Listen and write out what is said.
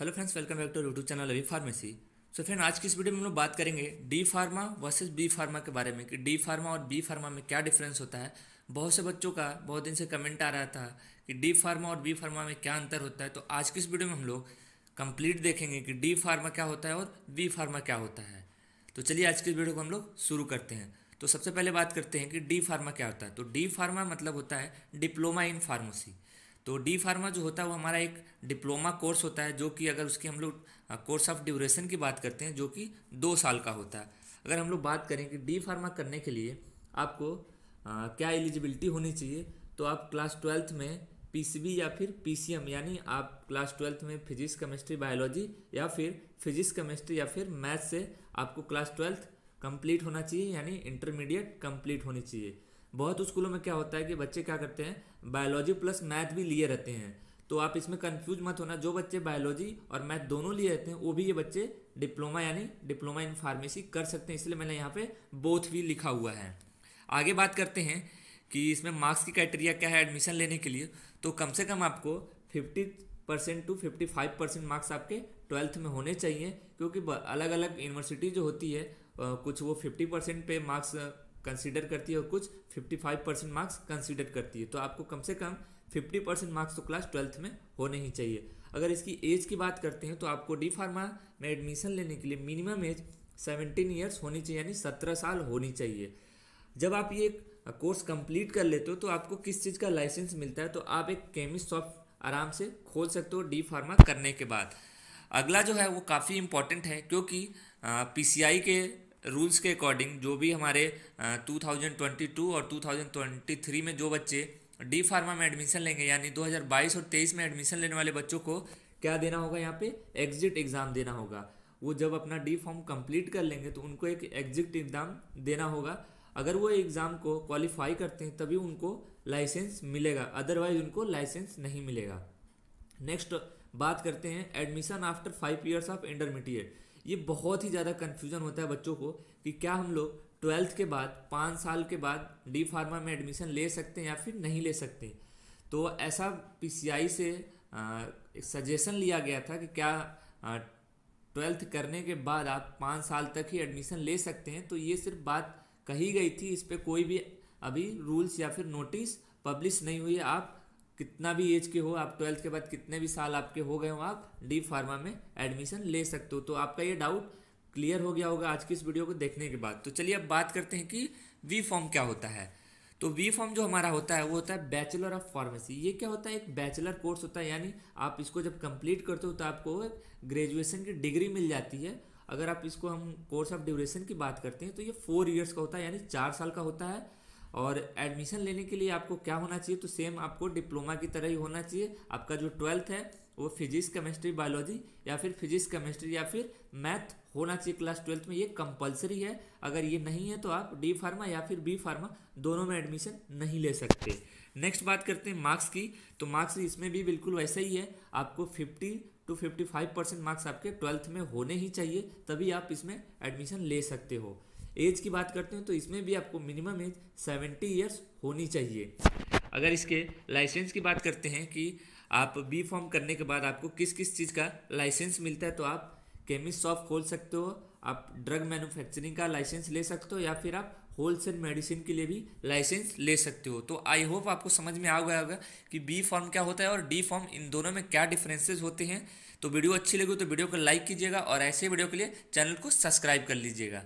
hello friends welcome back to YouTube channel Abhi pharmacy so friend आज की इस वीडियो में हम लोग बात करेंगे D pharma versus B pharma के बारे में कि डी फार्मा और बी फार्मा में क्या डिफरेंस होता है बहुत से बच्चों का बहुत दिन से कमेंट आ रहा था कि डी फार्मा और बी फार्मा में क्या अंतर होता है तो आज की इस वीडियो में हम लोग कंप्लीट देखेंगे कि डी फार्मा क्या होता है और बी फार्मा क्या होता है तो चलिए आज की इस वीडियो को हम लोग शुरू करते हैं तो सबसे पहले बात करते हैं कि डी फार्मा क्या होता है तो डी फार्मा मतलब होता है डिप्लोमा इन फार्मेसी तो डी फार्मा जो होता है वो हमारा एक डिप्लोमा कोर्स होता है जो कि अगर उसकी हम लोग कोर्स ऑफ ड्यूरेशन की बात करते हैं जो कि दो साल का होता है अगर हम लोग बात करें कि डी फार्मा करने के लिए आपको आ, क्या एलिजिबिलिटी होनी चाहिए तो आप क्लास ट्वेल्थ में पीसीबी या फिर पीसीएम यानी आप क्लास ट्वेल्थ में फिजिक्स केमिस्ट्री बायोलॉजी या फिर फिजिक्स केमिस्ट्री या फिर मैथ से आपको क्लास ट्वेल्थ कंप्लीट होना चाहिए यानी इंटरमीडिएट कंप्लीट होनी चाहिए बहुत स्कूलों में क्या होता है कि बच्चे क्या करते हैं बायोलॉजी प्लस मैथ भी लिए रहते हैं तो आप इसमें कंफ्यूज मत होना जो बच्चे बायोलॉजी और मैथ दोनों लिए रहते हैं वो भी ये बच्चे डिप्लोमा यानी डिप्लोमा इन फार्मेसी कर सकते हैं इसलिए मैंने यहाँ पे बोथ भी लिखा हुआ है आगे बात करते हैं कि इसमें मार्क्स की क्राइटेरिया क्या है एडमिशन लेने के लिए तो कम से कम आपको fifty percent to fifty five percent marks आपके ट्वेल्थ में होने चाहिए क्योंकि अलग अलग यूनिवर्सिटी जो होती है कुछ वो फिफ्टी परसेंट पे मार्क्स कंसीडर करती है और कुछ 55 परसेंट मार्क्स कंसीडर करती है तो आपको कम से कम 50 परसेंट मार्क्स तो क्लास ट्वेल्थ में होने ही चाहिए अगर इसकी एज की बात करते हैं तो आपको डी फार्मा में एडमिशन लेने के लिए मिनिमम एज 17 ईयर्स होनी चाहिए यानी 17 साल होनी चाहिए जब आप ये कोर्स कंप्लीट कर लेते हो तो आपको किस चीज़ का लाइसेंस मिलता है तो आप एक केमिस्ट शॉप आराम से खोल सकते हो डी फार्मा करने के बाद अगला जो है वो काफ़ी इम्पॉर्टेंट है क्योंकि पीसीआई के रूल्स के अकॉर्डिंग जो भी हमारे 2022 और 2023 में जो बच्चे डी फार्मा में एडमिशन लेंगे यानी 2022 और 23 में एडमिशन लेने वाले बच्चों को क्या देना होगा यहाँ पे एग्जिट एग्ज़ाम देना होगा वो जब अपना डी फॉर्म कंप्लीट कर लेंगे तो उनको एक एग्जिट एग्ज़ाम देना होगा अगर वो एग्ज़ाम को क्वालिफाई करते हैं तभी उनको लाइसेंस मिलेगा अदरवाइज उनको लाइसेंस नहीं मिलेगा नेक्स्ट बात करते हैं admission after five years of intermediate ये बहुत ही ज़्यादा कन्फ्यूज़न होता है बच्चों को कि क्या हम लोग ट्वेल्थ के बाद पाँच साल के बाद डी फार्मा में एडमिशन ले सकते हैं या फिर नहीं ले सकते तो ऐसा पी से सजेशन लिया गया था कि क्या ट्वेल्थ करने के बाद आप पाँच साल तक ही एडमिशन ले सकते हैं तो ये सिर्फ बात कही गई थी इस पर कोई भी अभी रूल्स या फिर नोटिस पब्लिश नहीं हुई आप कितना भी एज के हो आप ट्वेल्थ के बाद कितने भी साल आपके हो गए हो आप डी फार्मा में एडमिशन ले सकते हो तो आपका ये डाउट क्लियर हो गया होगा आज की इस वीडियो को देखने के बाद तो चलिए अब बात करते हैं कि वी फॉर्म क्या होता है तो वी फॉर्म जो हमारा होता है वो होता है बैचलर ऑफ फार्मेसी ये क्या होता है एक बैचलर कोर्स होता है यानी आप इसको जब कंप्लीट करते हो तो आपको ग्रेजुएशन की डिग्री मिल जाती है अगर आप इसको हम कोर्स ऑफ ड्यूरेशन की बात करते हैं तो ये फोर ईयर्स का होता है यानी चार साल का होता है और एडमिशन लेने के लिए आपको क्या होना चाहिए तो सेम आपको डिप्लोमा की तरह ही होना चाहिए आपका जो ट्वेल्थ है वो फिजिक्स केमिस्ट्री बायोलॉजी या फिर फिजिक्स केमिस्ट्री या फिर मैथ होना चाहिए क्लास ट्वेल्थ में ये कंपलसरी है अगर ये नहीं है तो आप डी फार्मा या फिर बी फार्मा दोनों में एडमिशन नहीं ले सकते नेक्स्ट बात करते हैं मार्क्स की तो मार्क्स इसमें भी बिल्कुल वैसा ही है आपको fifty to fifty five percent marks आपके ट्वेल्थ में होने ही चाहिए तभी आप इसमें एडमिशन ले सकते हो एज की बात करते हैं तो इसमें भी आपको मिनिमम एज सेवेंटी ईयर्स होनी चाहिए अगर इसके लाइसेंस की बात करते हैं कि आप बी फॉर्म करने के बाद आपको किस किस चीज़ का लाइसेंस मिलता है तो आप केमिस्ट शॉप खोल सकते हो आप ड्रग मैन्युफैक्चरिंग का लाइसेंस ले सकते हो या फिर आप होलसेल मेडिसिन के लिए भी लाइसेंस ले सकते हो तो आई होप आपको समझ में आ गया होगा कि बी फॉर्म क्या होता है और डी फॉर्म इन दोनों में क्या डिफरेंसेस होते हैं तो वीडियो अच्छी लगी तो वीडियो को लाइक कीजिएगा और ऐसे वीडियो के लिए चैनल को सब्सक्राइब कर लीजिएगा